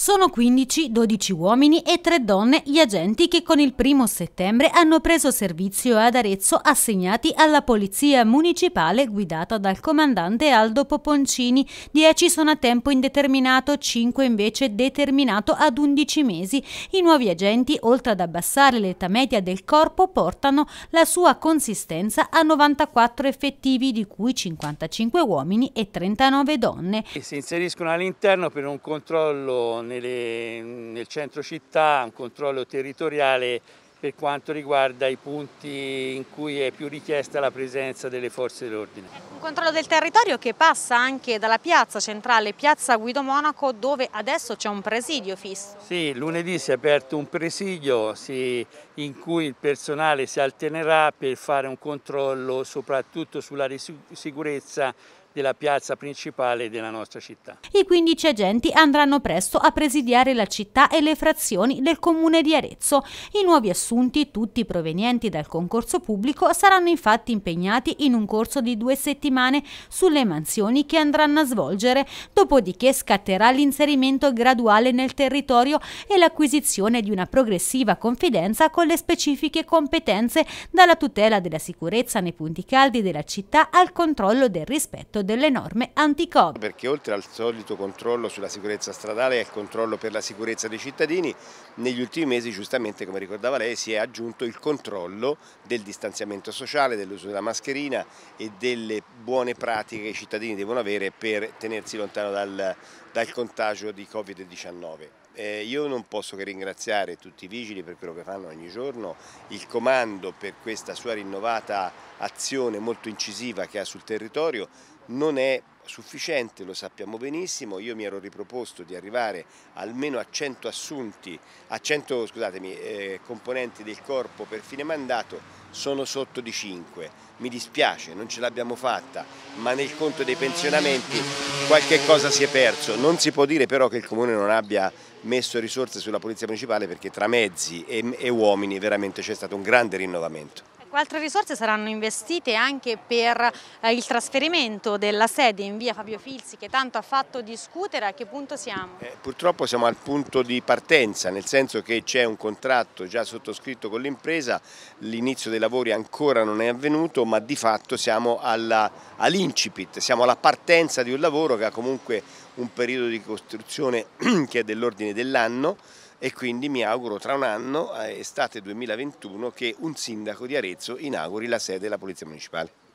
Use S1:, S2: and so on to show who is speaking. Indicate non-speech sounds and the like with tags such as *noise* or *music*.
S1: Sono 15, 12 uomini e 3 donne gli agenti che con il 1 settembre hanno preso servizio ad Arezzo assegnati alla Polizia Municipale guidata dal comandante Aldo Poponcini. 10 sono a tempo indeterminato, 5 invece determinato ad 11 mesi. I nuovi agenti, oltre ad abbassare l'età media del corpo, portano la sua consistenza a 94 effettivi, di cui 55 uomini e 39 donne. E si
S2: inseriscono all'interno per un controllo nelle, nel centro città un controllo territoriale per quanto riguarda i punti in cui è più richiesta la presenza delle forze dell'ordine.
S1: Un controllo del territorio che passa anche dalla piazza centrale, piazza Guido Monaco, dove adesso c'è un presidio fisso.
S2: Sì, lunedì si è aperto un presidio sì, in cui il personale si alternerà per fare un controllo soprattutto sulla sicurezza della piazza principale della nostra città.
S1: I 15 agenti andranno presto a presidiare la città e le frazioni del comune di Arezzo. I nuovi assunti, tutti provenienti dal concorso pubblico, saranno infatti impegnati in un corso di due settimane sulle mansioni che andranno a svolgere, dopodiché scatterà l'inserimento graduale nel territorio e l'acquisizione di una progressiva confidenza con le specifiche competenze dalla tutela della sicurezza nei punti caldi della città al controllo del rispetto delle norme anti-Covid.
S3: Perché oltre al solito controllo sulla sicurezza stradale e al controllo per la sicurezza dei cittadini, negli ultimi mesi giustamente come ricordava lei si è aggiunto il controllo del distanziamento sociale, dell'uso della mascherina e delle buone pratiche che i cittadini devono avere per tenersi lontano dal, dal contagio di Covid-19. Eh, io non posso che ringraziare tutti i vigili per quello che fanno ogni giorno, il comando per questa sua rinnovata azione molto incisiva che ha sul territorio non è sufficiente, lo sappiamo benissimo, io mi ero riproposto di arrivare almeno a 100 assunti, a 100 scusatemi, eh, componenti del corpo per fine mandato, sono sotto di 5, mi dispiace, non ce l'abbiamo fatta, ma nel conto dei pensionamenti qualche cosa si è perso. Non si può dire però che il Comune non abbia messo risorse sulla Polizia Municipale perché tra mezzi e, e uomini veramente c'è stato un grande rinnovamento.
S1: Altre risorse saranno investite anche per eh, il trasferimento della sede in via Fabio Filzi che tanto ha fatto discutere, a che punto siamo? Eh,
S3: purtroppo siamo al punto di partenza, nel senso che c'è un contratto già sottoscritto con l'impresa, l'inizio dei lavori ancora non è avvenuto ma di fatto siamo all'incipit, all siamo alla partenza di un lavoro che ha comunque un periodo di costruzione *clears throat* che è dell'ordine dell'anno e quindi mi auguro tra un anno, estate 2021, che un sindaco di Arezzo inauguri la sede della Polizia Municipale.